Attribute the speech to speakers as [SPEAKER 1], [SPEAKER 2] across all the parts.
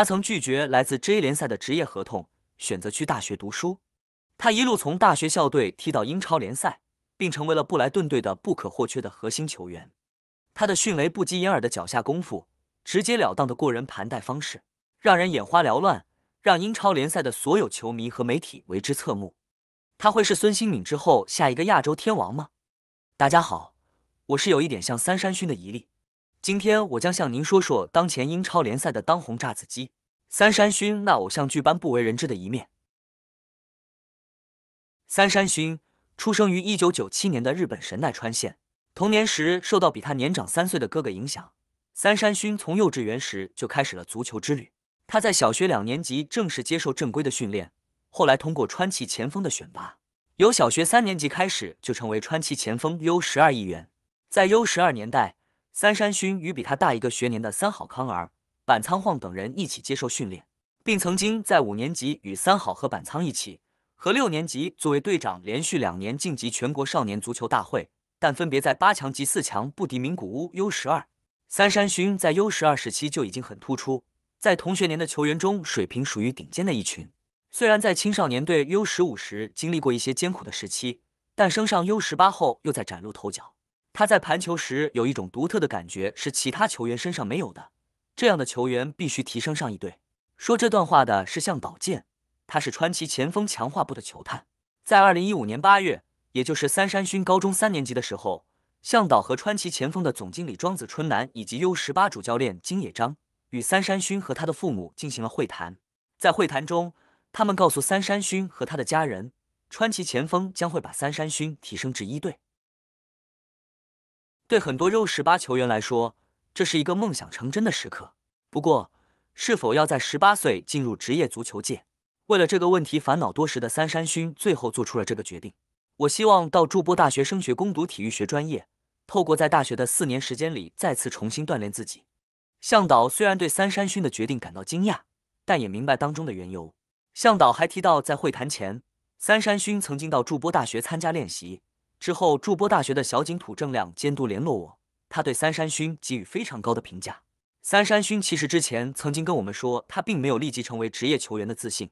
[SPEAKER 1] 他曾拒绝来自 J 联赛的职业合同，选择去大学读书。他一路从大学校队踢到英超联赛，并成为了布莱顿队的不可或缺的核心球员。他的迅雷不及掩耳的脚下功夫，直截了当的过人盘带方式，让人眼花缭乱，让英超联赛的所有球迷和媒体为之侧目。他会是孙兴敏之后下一个亚洲天王吗？大家好，我是有一点像三山勋的一丽。今天我将向您说说当前英超联赛的当红炸子鸡三山勋那偶像剧般不为人知的一面。三山勋出生于一九九七年的日本神奈川县，童年时受到比他年长三岁的哥哥影响。三山勋从幼稚园时就开始了足球之旅。他在小学两年级正式接受正规的训练，后来通过川崎前锋的选拔，由小学三年级开始就成为川崎前锋 U 十二一员。在 U 十二年代。三山勋与比他大一个学年的三好康儿、板仓晃等人一起接受训练，并曾经在五年级与三好和板仓一起，和六年级作为队长连续两年晋级全国少年足球大会，但分别在八强及四强不敌名古屋 U 十二。三山勋在 U 十二时期就已经很突出，在同学年的球员中水平属于顶尖的一群。虽然在青少年队 U 十五时经历过一些艰苦的时期，但升上 U 十八后又在崭露头角。他在盘球时有一种独特的感觉，是其他球员身上没有的。这样的球员必须提升上一队。说这段话的是向导健，他是川崎前锋强化部的球探。在二零一五年八月，也就是三山勋高中三年级的时候，向导和川崎前锋的总经理庄子春男以及 U 十八主教练金野章与三山勋和他的父母进行了会谈。在会谈中，他们告诉三山勋和他的家人，川崎前锋将会把三山勋提升至一队。对很多 U 十八球员来说，这是一个梦想成真的时刻。不过，是否要在十八岁进入职业足球界，为了这个问题烦恼多时的三山勋最后做出了这个决定。我希望到筑波大学升学攻读体育学专业，透过在大学的四年时间里再次重新锻炼自己。向导虽然对三山勋的决定感到惊讶，但也明白当中的缘由。向导还提到，在会谈前，三山勋曾经到筑波大学参加练习。之后，筑波大学的小井土正亮监督联络我，他对三山勋给予非常高的评价。三山勋其实之前曾经跟我们说，他并没有立即成为职业球员的自信。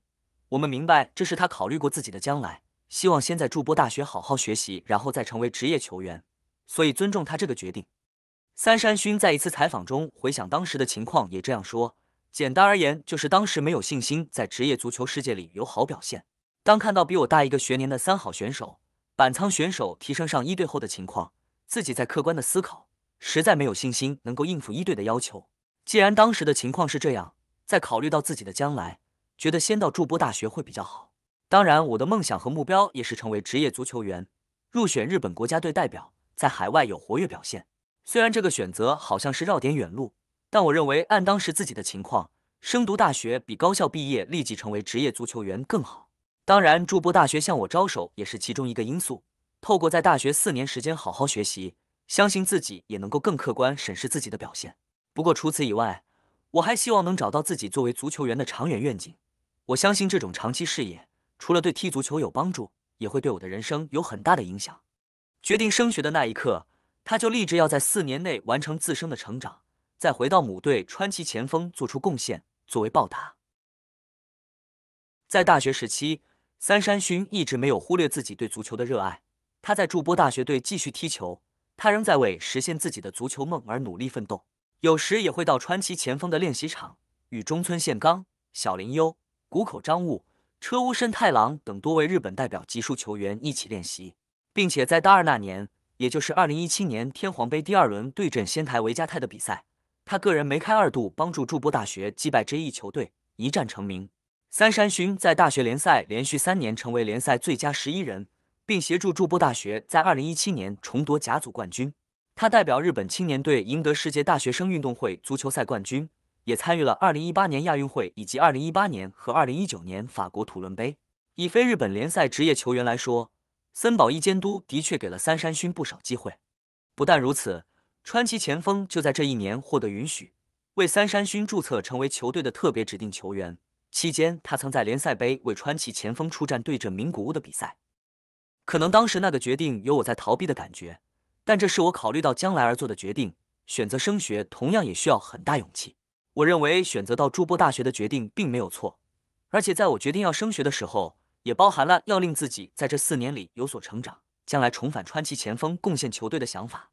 [SPEAKER 1] 我们明白这是他考虑过自己的将来，希望先在筑波大学好好学习，然后再成为职业球员，所以尊重他这个决定。三山勋在一次采访中回想当时的情况，也这样说：简单而言，就是当时没有信心在职业足球世界里有好表现。当看到比我大一个学年的三好选手。板仓选手提升上一队后的情况，自己在客观的思考，实在没有信心能够应付一队的要求。既然当时的情况是这样，在考虑到自己的将来，觉得先到筑波大学会比较好。当然，我的梦想和目标也是成为职业足球员，入选日本国家队代表，在海外有活跃表现。虽然这个选择好像是绕点远路，但我认为按当时自己的情况，升读大学比高校毕业立即成为职业足球员更好。当然，筑波大学向我招手也是其中一个因素。透过在大学四年时间好好学习，相信自己也能够更客观审视自己的表现。不过，除此以外，我还希望能找到自己作为足球员的长远愿景。我相信这种长期视野，除了对踢足球有帮助，也会对我的人生有很大的影响。决定升学的那一刻，他就立志要在四年内完成自身的成长，再回到母队川崎前锋做出贡献，作为报答。在大学时期。三山勋一直没有忽略自己对足球的热爱，他在筑波大学队继续踢球，他仍在为实现自己的足球梦而努力奋斗。有时也会到川崎前锋的练习场，与中村宪刚、小林优、谷口彰悟、车屋慎太郎等多位日本代表级数球员一起练习，并且在大二那年，也就是二零一七年天皇杯第二轮对阵仙台维加泰的比赛，他个人梅开二度，帮助筑波大学击败 J.E 球队，一战成名。三山勋在大学联赛连续三年成为联赛最佳十一人，并协助筑波大学在2017年重夺甲组冠军。他代表日本青年队赢得世界大学生运动会足球赛冠军，也参与了2018年亚运会以及2018年和2019年法国土伦杯。以非日本联赛职业球员来说，森保一监督的确给了三山勋不少机会。不但如此，川崎前锋就在这一年获得允许，为三山勋注册成为球队的特别指定球员。期间，他曾在联赛杯为川崎前锋出战对阵名古屋的比赛。可能当时那个决定有我在逃避的感觉，但这是我考虑到将来而做的决定。选择升学同样也需要很大勇气。我认为选择到筑波大学的决定并没有错，而且在我决定要升学的时候，也包含了要令自己在这四年里有所成长，将来重返川崎前锋贡献球队的想法。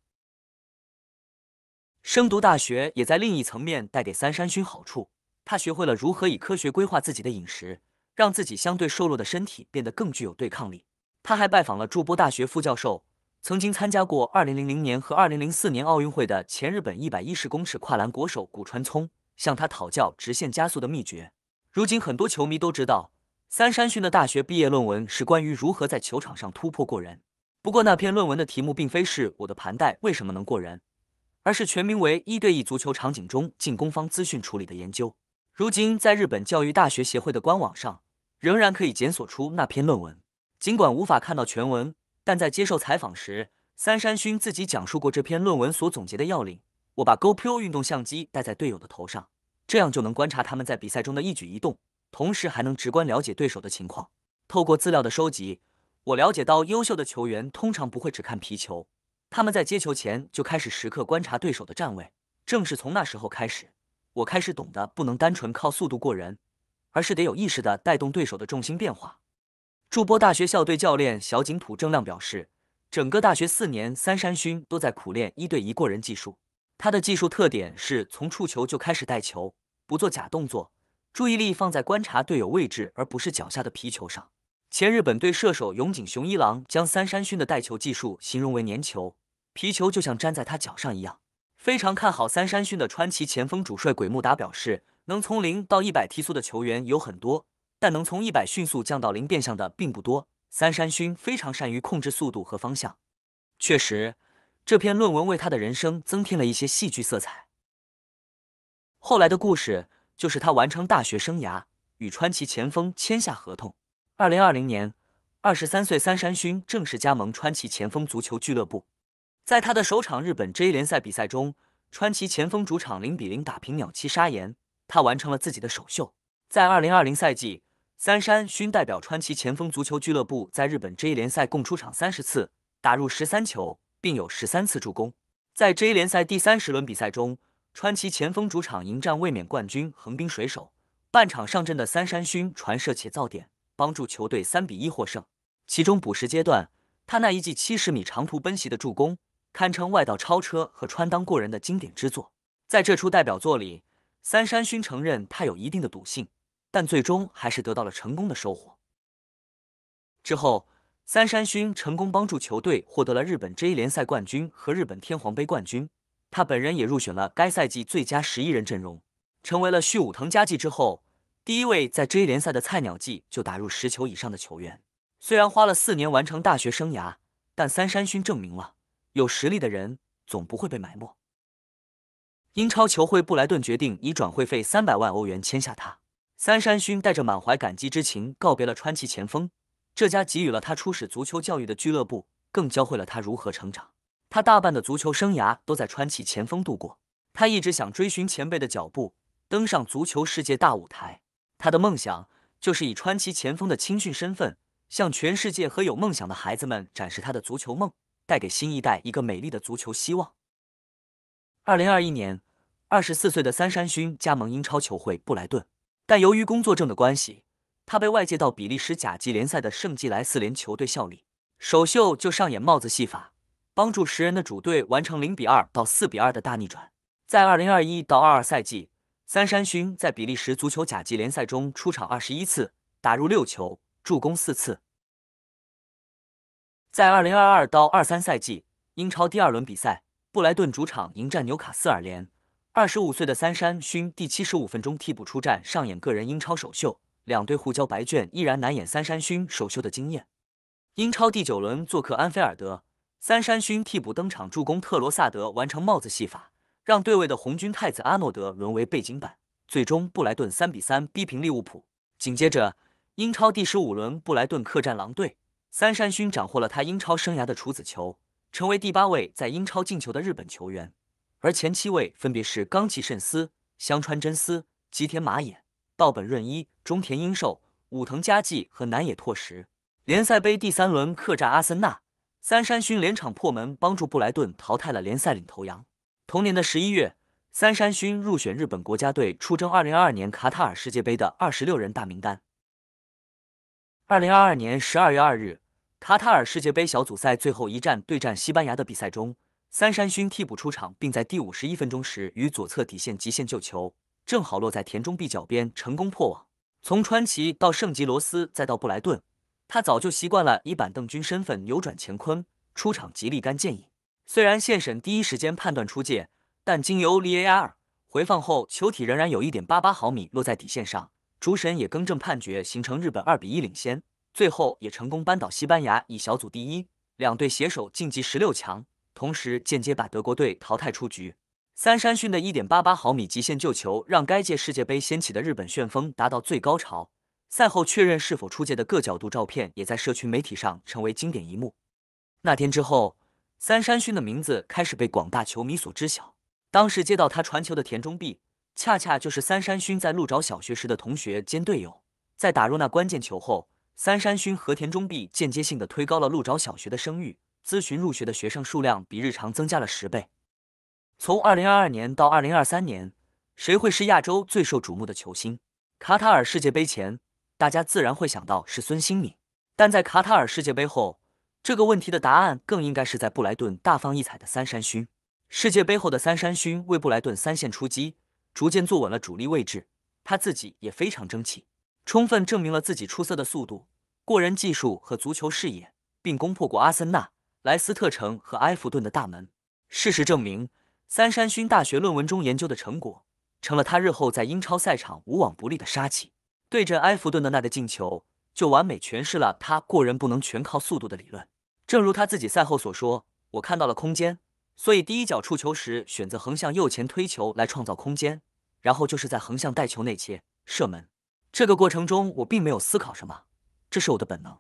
[SPEAKER 1] 升读大学也在另一层面带给三山勋好处。他学会了如何以科学规划自己的饮食，让自己相对瘦弱的身体变得更具有对抗力。他还拜访了筑波大学副教授，曾经参加过2000年和2004年奥运会的前日本110公尺跨栏国手谷川聪，向他讨教直线加速的秘诀。如今，很多球迷都知道三山训的大学毕业论文是关于如何在球场上突破过人。不过，那篇论文的题目并非是我的盘带为什么能过人，而是全名为《一对一足球场景中进攻方资讯处理的研究》。如今，在日本教育大学协会的官网上，仍然可以检索出那篇论文。尽管无法看到全文，但在接受采访时，三山勋自己讲述过这篇论文所总结的要领。我把 GoPro 运动相机戴在队友的头上，这样就能观察他们在比赛中的一举一动，同时还能直观了解对手的情况。透过资料的收集，我了解到，优秀的球员通常不会只看皮球，他们在接球前就开始时刻观察对手的站位。正是从那时候开始。我开始懂得不能单纯靠速度过人，而是得有意识的带动对手的重心变化。筑波大学校队教练小井土正亮表示，整个大学四年，三山勋都在苦练一对一过人技术。他的技术特点是从触球就开始带球，不做假动作，注意力放在观察队友位置，而不是脚下的皮球上。前日本队射手永井雄一郎将三山勋的带球技术形容为粘球，皮球就像粘在他脚上一样。非常看好三山勋的川崎前锋主帅鬼木达表示，能从零到一百提速的球员有很多，但能从一百迅速降到零变相的并不多。三山勋非常善于控制速度和方向。确实，这篇论文为他的人生增添了一些戏剧色彩。后来的故事就是他完成大学生涯，与川崎前锋签下合同。二零二零年，二十三岁三山勋正式加盟川崎前锋足球俱乐部。在他的首场日本 J 联赛比赛中，川崎前锋主场0比0打平鸟栖砂岩，他完成了自己的首秀。在2020赛季，三山勋代表川崎前锋足球俱乐部在日本 J 联赛共出场30次，打入13球，并有13次助攻。在 J 联赛第三十轮比赛中，川崎前锋主场迎战卫冕冠军横滨水手，半场上阵的三山勋传射且造点，帮助球队3比1获胜。其中补时阶段，他那一记70米长途奔袭的助攻。堪称外道超车和穿裆过人的经典之作，在这出代表作里，三山勋承认他有一定的赌性，但最终还是得到了成功的收获。之后，三山勋成功帮助球队获得了日本 J 联赛冠军和日本天皇杯冠军，他本人也入选了该赛季最佳十一人阵容，成为了续武藤佳纪之后第一位在 J 联赛的菜鸟季就打入十球以上的球员。虽然花了四年完成大学生涯，但三山勋证明了。有实力的人总不会被埋没。英超球会布莱顿决定以转会费三百万欧元签下他。三山勋带着满怀感激之情告别了川崎前锋。这家给予了他初始足球教育的俱乐部，更教会了他如何成长。他大半的足球生涯都在川崎前锋度过。他一直想追寻前辈的脚步，登上足球世界大舞台。他的梦想就是以川崎前锋的青训身份，向全世界和有梦想的孩子们展示他的足球梦。带给新一代一个美丽的足球希望。二零二一年，二十四岁的三山勋加盟英超球会布莱顿，但由于工作证的关系，他被外界到比利时甲级联赛的圣季莱斯联球队效力。首秀就上演帽子戏法，帮助十人的主队完成零比二到四比二的大逆转。在二零二一到二二赛季，三山勋在比利时足球甲级联赛中出场二十一次，打入六球，助攻四次。在二零二二到二三赛季英超第二轮比赛，布莱顿主场迎战纽卡斯尔联。二十五岁的三山勋第七十五分钟替补出战，上演个人英超首秀。两队互交白卷，依然难掩三山勋首秀的惊艳。英超第九轮做客安菲尔德，三山勋替补登场助攻特罗萨德完成帽子戏法，让对位的红军太子阿诺德沦为背景板。最终，布莱顿三比三逼平利物浦。紧接着，英超第十五轮布莱顿客战狼队。三山勋斩获了他英超生涯的处子球，成为第八位在英超进球的日本球员，而前七位分别是冈崎慎司、香川真司、吉田麻也、道本润一、中田英寿、武藤佳纪和南野拓实。联赛杯第三轮客战阿森纳，三山勋连场破门，帮助布莱顿淘汰了联赛领头羊。同年的十一月，三山勋入选日本国家队出征2022年卡塔尔世界杯的二十六人大名单。二零二二年十二月二日。卡塔尔世界杯小组赛最后一战，对战西班牙的比赛中，三山勋替补出场，并在第五十一分钟时与左侧底线极限救球，正好落在田中碧脚边，成功破网。从川崎到圣吉罗斯再到布莱顿，他早就习惯了以板凳军身份扭转乾坤，出场即立竿见影。虽然现审第一时间判断出界，但经由 VAR 回放后，球体仍然有一点八八毫米落在底线上，主审也更正判决，形成日本二比一领先。最后也成功扳倒西班牙，以小组第一两队携手晋级十六强，同时间接把德国队淘汰出局。三山勋的一点八八毫米极限救球，让该届世界杯掀起的日本旋风达到最高潮。赛后确认是否出界的各角度照片，也在社区媒体上成为经典一幕。那天之后，三山勋的名字开始被广大球迷所知晓。当时接到他传球的田中碧，恰恰就是三山勋在鹿沼小学时的同学兼队友，在打入那关键球后。三山勋和田中碧间接性的推高了鹿沼小学的声誉，咨询入学的学生数量比日常增加了十倍。从二零二二年到二零二三年，谁会是亚洲最受瞩目的球星？卡塔尔世界杯前，大家自然会想到是孙兴敏，但在卡塔尔世界杯后，这个问题的答案更应该是在布莱顿大放异彩的三山勋。世界杯后的三山勋为布莱顿三线出击，逐渐坐稳了主力位置，他自己也非常争气。充分证明了自己出色的速度、过人技术和足球视野，并攻破过阿森纳、莱斯特城和埃弗顿的大门。事实证明，三山勋大学论文中研究的成果，成了他日后在英超赛场无往不利的杀器。对阵埃弗顿的那个进球，就完美诠释了他过人不能全靠速度的理论。正如他自己赛后所说：“我看到了空间，所以第一脚触球时选择横向右前推球来创造空间，然后就是在横向带球内切射门。”这个过程中，我并没有思考什么，这是我的本能。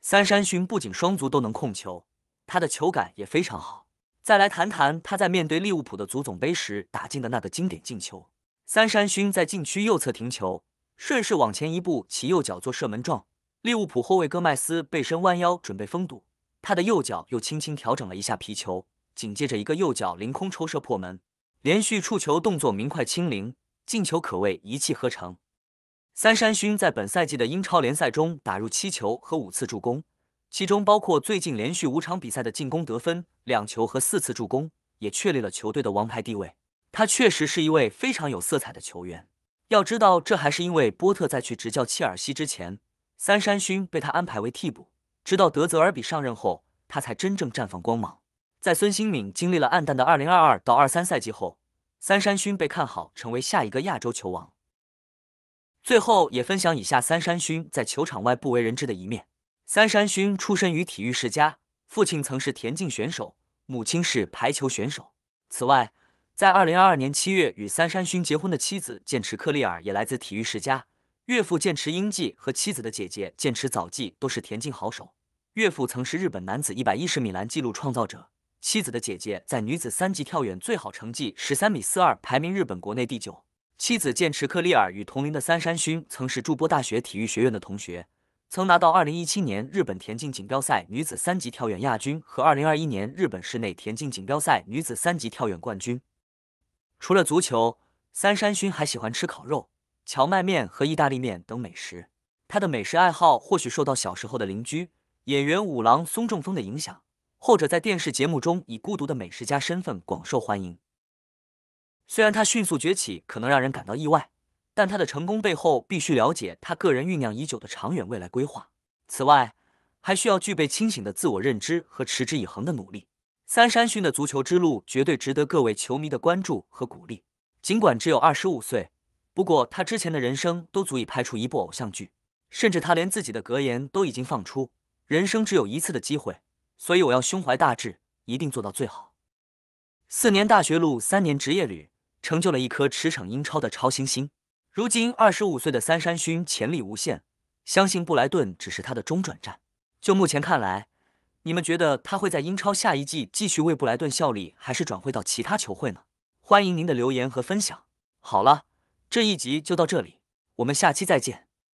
[SPEAKER 1] 三山勋不仅双足都能控球，他的球感也非常好。再来谈谈他在面对利物浦的足总杯时打进的那个经典进球。三山勋在禁区右侧停球，顺势往前一步，起右脚做射门状。利物浦后卫戈麦斯背身弯腰准备封堵，他的右脚又轻轻调整了一下皮球，紧接着一个右脚凌空抽射破门，连续触球动作明快轻灵，进球可谓一气呵成。三山勋在本赛季的英超联赛中打入七球和五次助攻，其中包括最近连续五场比赛的进攻得分两球和四次助攻，也确立了球队的王牌地位。他确实是一位非常有色彩的球员。要知道，这还是因为波特在去执教切尔西之前，三山勋被他安排为替补。直到德泽尔比上任后，他才真正绽放光芒。在孙兴敏经历了暗淡的2022到23赛季后，三山勋被看好成为下一个亚洲球王。最后也分享以下三山勋在球场外不为人知的一面。三山勋出身于体育世家，父亲曾是田径选手，母亲是排球选手。此外，在二零二二年七月与三山勋结婚的妻子剑持克利尔也来自体育世家，岳父剑持英纪和妻子的姐姐剑持早纪都是田径好手。岳父曾是日本男子一百一十米栏纪录创造者，妻子的姐姐在女子三级跳远最好成绩十三米四二，排名日本国内第九。妻子剑持克利尔与同龄的三山勋曾是筑波大学体育学院的同学，曾拿到2017年日本田径锦标赛女子三级跳远亚军和2021年日本室内田径锦标赛女子三级跳远冠军。除了足球，三山勋还喜欢吃烤肉、荞麦面和意大利面等美食。他的美食爱好或许受到小时候的邻居演员五郎松中丰的影响，后者在电视节目中以孤独的美食家身份广受欢迎。虽然他迅速崛起可能让人感到意外，但他的成功背后必须了解他个人酝酿已久的长远未来规划。此外，还需要具备清醒的自我认知和持之以恒的努力。三山勋的足球之路绝对值得各位球迷的关注和鼓励。尽管只有二十五岁，不过他之前的人生都足以拍出一部偶像剧。甚至他连自己的格言都已经放出：“人生只有一次的机会，所以我要胸怀大志，一定做到最好。”四年大学路，三年职业旅。成就了一颗驰骋英超的超新星。如今二十五岁的三山勋潜力无限，相信布莱顿只是他的中转站。就目前看来，你们觉得他会在英超下一季继续为布莱顿效力，还是转会到其他球会呢？欢迎您的留言和分享。好了，这一集就到这里，我们下期再见。